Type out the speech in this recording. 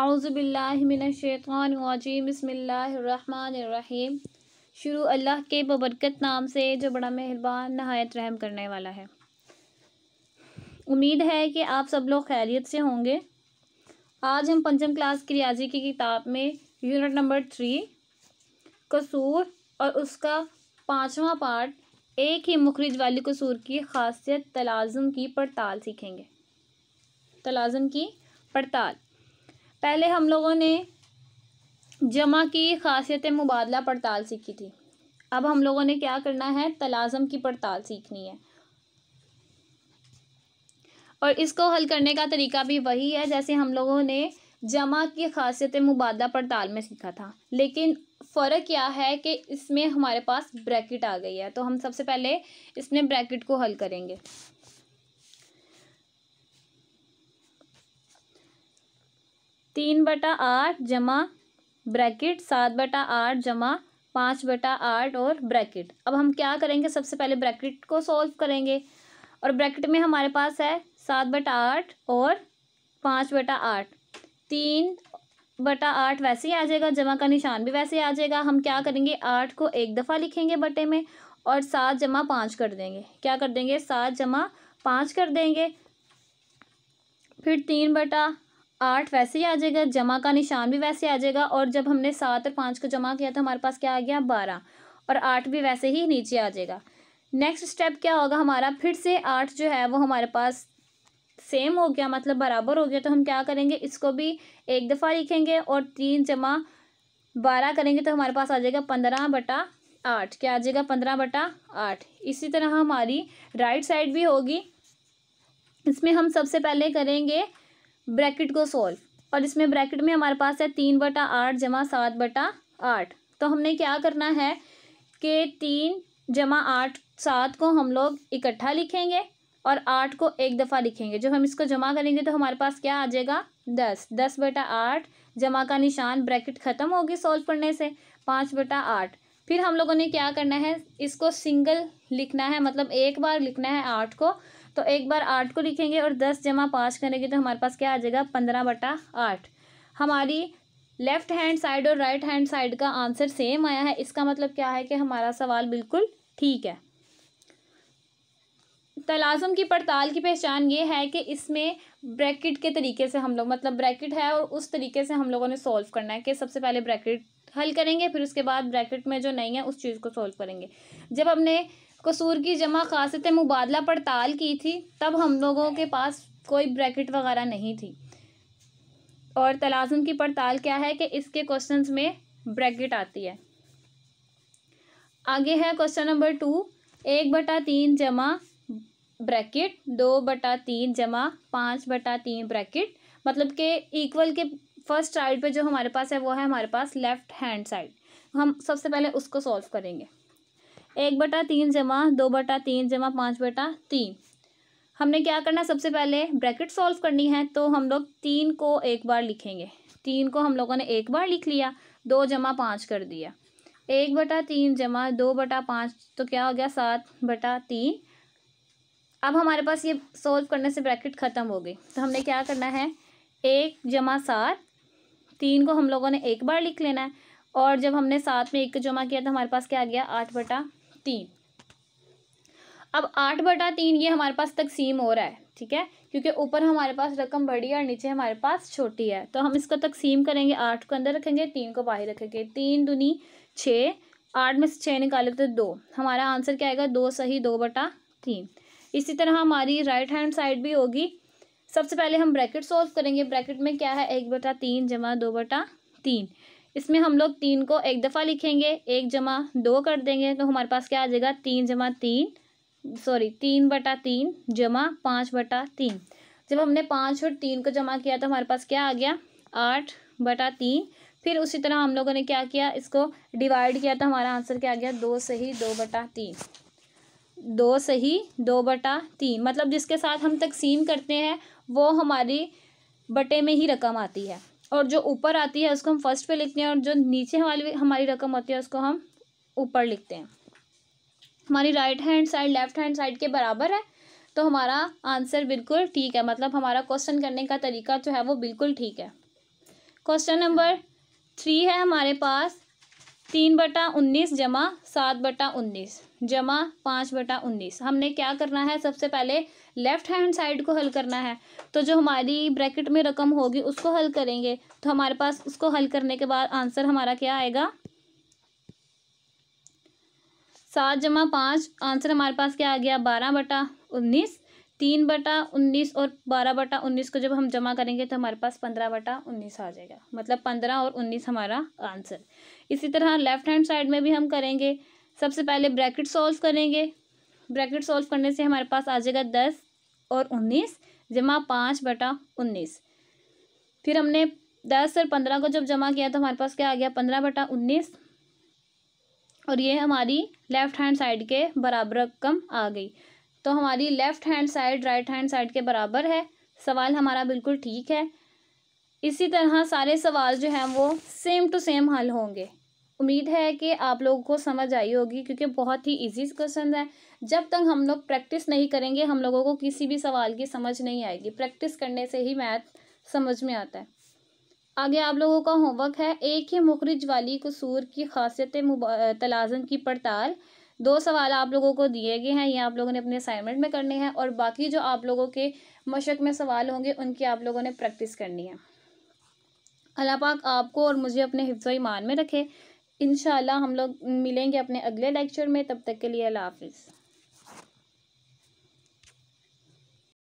आउज़बिल्लिमिनशैतवानवाजीम बसमीम शुरू अल्लाह के बबरकत नाम से जो बड़ा मेहरबान नहायत रहम करने वाला है उम्मीद है कि आप सब लोग खैरियत से होंगे आज हम पंचम क्लास की रियाजी की किताब में यूनिट नंबर थ्री कसूर और उसका पाँचवा पार्ट एक ही मुखरज वाली कसूर की खासियत तलाजम की पड़ताल सीखेंगे तलाजम की पड़ताल पहले हम लोगों ने जमा की खासियत मुबादला पड़ताल सीखी थी अब हम लोगों ने क्या करना है तलाजम की पड़ताल सीखनी है और इसको हल करने का तरीका भी वही है जैसे हम लोगों ने जमा की खासियत मुबादला पड़ताल में सीखा था लेकिन फ़र्क क्या है कि इसमें हमारे पास ब्रैकेट आ गई है तो हम सबसे पहले इसमें ब्रैकेट को हल करेंगे तीन बटा आठ जमा ब्रैकेट सात बटा आठ जमा पाँच बटा आठ और ब्रैकेट अब हम क्या करेंगे सबसे पहले ब्रैकेट को सॉल्व करेंगे और ब्रैकेट में हमारे पास है सात बटा आठ और पाँच बटा आठ तीन बटा आठ वैसे ही आ जाएगा जमा का निशान भी वैसे ही आ जाएगा हम क्या करेंगे आठ को एक दफ़ा लिखेंगे बटे में और सात जमा पाँच कर देंगे क्या कर देंगे सात जमा पाँच कर देंगे फिर तीन बटा आठ वैसे ही आ जाएगा जमा का निशान भी वैसे आ जाएगा और जब हमने सात और पाँच को जमा किया तो हमारे पास क्या आ गया बारह और आठ भी वैसे ही नीचे आ जाएगा नेक्स्ट स्टेप क्या होगा हमारा फिर से आठ जो है वो हमारे पास सेम हो गया मतलब बराबर हो गया तो हम क्या करेंगे इसको भी एक दफ़ा लिखेंगे और तीन जमा बारह करेंगे तो हमारे पास आ जाएगा पंद्रह बटा आठ क्या आ जाएगा पंद्रह बटा आठ इसी तरह हमारी राइट साइड भी होगी इसमें हम सबसे पहले करेंगे ब्रैकेट को सॉल्व और इसमें ब्रैकेट में हमारे पास है तीन बटा आठ जमा सात बटा आठ तो हमने क्या करना है कि तीन जमा आठ सात को हम लोग इकट्ठा लिखेंगे और आठ को एक दफ़ा लिखेंगे जब हम इसको जमा करेंगे तो हमारे पास क्या आ जाएगा दस दस बटा आठ जमा का निशान ब्रैकेट ख़त्म होगी सॉल्व करने से पाँच बटा आठ फिर हम लोगों ने क्या करना है इसको सिंगल लिखना है मतलब एक बार लिखना है आठ को तो एक बार आठ को लिखेंगे और दस जमा पाँच करेंगे तो हमारे पास क्या आ जाएगा पंद्रह बटा आठ हमारी लेफ़्ट हैंड साइड और राइट हैंड साइड का आंसर सेम आया है इसका मतलब क्या है कि हमारा सवाल बिल्कुल ठीक है तलाजम की पड़ताल की पहचान ये है कि इसमें ब्रैकेट के तरीके से हम लोग मतलब ब्रैकेट है और उस तरीके से हम लोगों ने सॉल्व करना है कि सबसे पहले ब्रैकेट हल करेंगे फिर उसके बाद ब्रैकेट में जो नहीं है उस चीज़ को सॉल्व करेंगे जब हमने कसूर की जमा खासत मुबादला पड़ताल की थी तब हम लोगों के पास कोई ब्रैकेट वगैरह नहीं थी और तलाजम की पड़ताल क्या है कि इसके क्वेश्चंस में ब्रैकेट आती है आगे है क्वेश्चन नंबर टू एक बटा तीन जमा ब्रैकेट दो बटा तीन जमा पाँच बटा तीन ब्रैकेट मतलब के इक्वल के फर्स्ट साइड पे जो हमारे पास है वो है हमारे पास लेफ़्ट हैंड साइड हम सबसे पहले उसको सॉल्व करेंगे एक बटा तीन जमा दो बटा तीन जमा पाँच बटा तीन हमने क्या करना सबसे पहले ब्रैकेट सॉल्व करनी है तो हम लोग तीन को एक बार लिखेंगे तीन को हम लोगों ने एक बार लिख लिया दो जमा पाँच कर दिया एक बटा तीन जमा दो बटा पाँच तो क्या हो गया सात बटा तीन अब हमारे पास ये सॉल्व करने से ब्रैकेट ख़त्म हो गई तो हमने क्या करना है एक जमा सात तीन को हम लोगों ने एक बार लिख लेना है और जब हमने सात में एक जमा किया तो हमारे पास क्या आ गया आठ बटा तीन अब आठ बटा तीन ये हमारे पास तकसीम हो रहा है ठीक है क्योंकि ऊपर हमारे पास रकम बड़ी है और नीचे हमारे पास छोटी है तो हम इसको तकसीम करेंगे आठ को अंदर रखेंगे तीन को बाहर रखेंगे तीन दुनी छः आठ में से छः निकाले तो दो हमारा आंसर क्या आएगा दो सही दो बटा तीन इसी तरह हमारी राइट हैंड साइड भी होगी सबसे पहले हम ब्रैकेट सॉल्व करेंगे ब्रैकेट में क्या है एक बटा तीन जमा दो बटा तीन इसमें हम लोग तीन को एक दफ़ा लिखेंगे एक जमा दो कर देंगे तो हमारे पास क्या आ जाएगा तीन जमा तीन सॉरी तीन बटा तीन जमा पाँच बटा तीन जब हमने पाँच और तीन को जमा किया तो हमारे पास क्या आ गया आठ बटा तीन फिर उसी तरह हम लोगों ने क्या किया इसको डिवाइड किया तो हमारा आंसर क्या आ गया दो सही दो बटा तीन दो सही दो बटा तीन मतलब जिसके साथ हम तकसीम करते हैं वो हमारी बटे में ही रकम आती है और जो ऊपर आती है उसको हम फर्स्ट पे लिखते हैं और जो नीचे हमारी हमारी रकम होती है उसको हम ऊपर लिखते हैं हमारी right hand side left hand side के बराबर है तो हमारा आंसर बिल्कुल ठीक है मतलब हमारा क्वेश्चन करने का तरीका जो है वो बिल्कुल ठीक है क्वेश्चन नंबर थ्री है हमारे पास तीन बटा उन्नीस जमा सात बटा उन्नीस जमा पाँच बटा उन्नीस हमने क्या करना है सबसे पहले लेफ्ट हैंड साइड को हल करना है तो जो हमारी ब्रैकेट में रकम होगी उसको हल करेंगे तो हमारे पास उसको हल करने के बाद आंसर हमारा क्या आएगा सात जमा पाँच आंसर हमारे पास क्या आ गया बारह बटा उन्नीस तीन बटा उन्नीस और बारह बटा उन्नीस को जब हम जमा करेंगे तो हमारे पास पंद्रह बटा उन्नीस आ जाएगा मतलब पंद्रह और उन्नीस हमारा आंसर इसी तरह लेफ्ट हैंड साइड में भी हम करेंगे सबसे पहले ब्रैकेट सॉल्व करेंगे ब्रैकेट सॉल्व करने से हमारे पास आ जाएगा दस और उन्नीस जमा पाँच बटा उन्नीस फिर हमने दस और पंद्रह को जब जमा किया तो हमारे पास क्या आ गया पंद्रह बटा उन्नीस और ये हमारी लेफ़्ट हैंड साइड के बराबर रकम आ गई तो हमारी left hand side right hand side के बराबर है सवाल हमारा बिल्कुल ठीक है इसी तरह सारे सवाल जो हैं वो सेम टू सेम हल होंगे उम्मीद है कि आप लोगों को समझ आई होगी क्योंकि बहुत ही इजी क्वेश्चन है जब तक हम लोग प्रैक्टिस नहीं करेंगे हम लोगों को किसी भी सवाल की समझ नहीं आएगी प्रैक्टिस करने से ही मैथ समझ में आता है आगे आप लोगों का होमवर्क है एक ही मुखरिज वाली कसूर की खासियत तलाजम की पड़ताल दो सवाल आप लोगों को दिए गए हैं ये आप लोगों ने अपने असाइनमेंट में करने हैं और बाकी जो आप लोगों के मशक में सवाल होंगे उनकी आप लोगों ने प्रैक्टिस करनी है अल्लाह पाक आपको और मुझे अपने हिफ्ज़ ईमान में रखे इनशाला हम लोग मिलेंगे अपने अगले लेक्चर में तब तक के लिए अल्लाह हाफिज़